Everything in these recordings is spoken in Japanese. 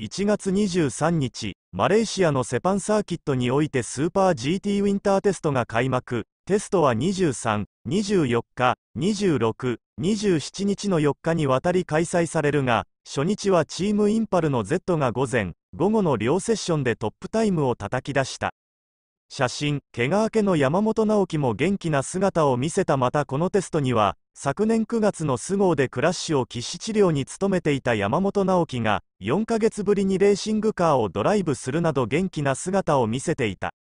1月23日、マレーシアのセパンサーキットにおいてスーパー GT ウィンターテストが開幕。テストは23、24日、26、27日の4日にわたり開催されるが、初日はチームインパルの Z が午前、午後の両セッションでトップタイムを叩き出した。写真、怪我明けの山本直樹も元気な姿を見せたまたこのテストには、昨年9月の都合でクラッシュを喫死治療に努めていた山本直樹が、4ヶ月ぶりにレーシングカーをドライブするなど元気な姿を見せていた。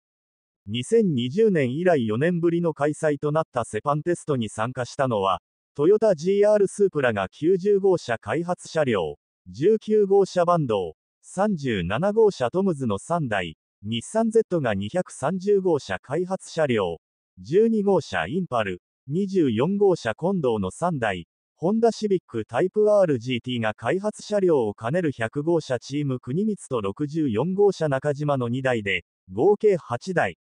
2020年以来4年ぶりの開催となったセパンテストに参加したのは、トヨタ GR スープラが90号車開発車両、19号車バンド、37号車トムズの3台、日産 Z が230号車開発車両、12号車インパル、24号車コンドーの3台、ホンダシビックタイプ RGT が開発車両を兼ねる100号車チーム国光と64号車中島の2台で、合計8台。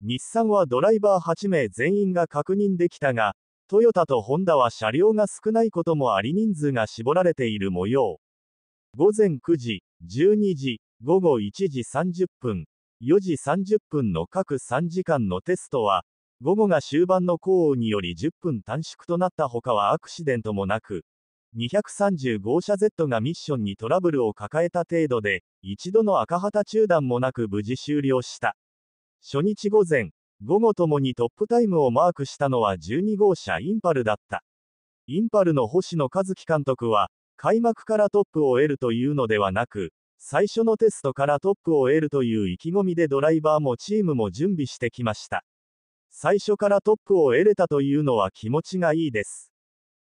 日産はドライバー8名全員が確認できたが、トヨタとホンダは車両が少ないこともあり人数が絞られている模様。午前9時、12時、午後1時30分、4時30分の各3時間のテストは、午後が終盤の降雨により10分短縮となったほかはアクシデントもなく、230号車 Z がミッションにトラブルを抱えた程度で、一度の赤旗中断もなく無事終了した。初日午前、午後ともにトップタイムをマークしたのは12号車インパルだった。インパルの星野和樹監督は、開幕からトップを得るというのではなく、最初のテストからトップを得るという意気込みでドライバーもチームも準備してきました。最初からトップを得れたというのは気持ちがいいです。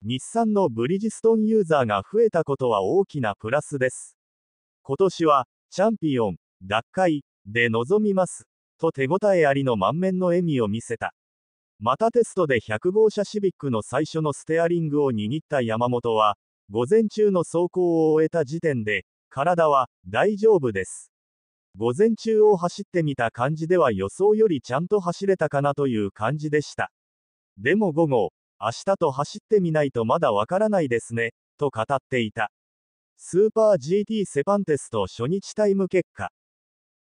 日産のブリヂストンユーザーが増えたことは大きなプラスです。今年は、チャンピオン、奪回、で臨みます。と手応えありの満面の笑みを見せた。またテストで100号車シビックの最初のステアリングを握った山本は、午前中の走行を終えた時点で、体は大丈夫です。午前中を走ってみた感じでは予想よりちゃんと走れたかなという感じでした。でも午後、明日と走ってみないとまだわからないですね、と語っていた。スーパー GT セパンテスト初日タイム結果。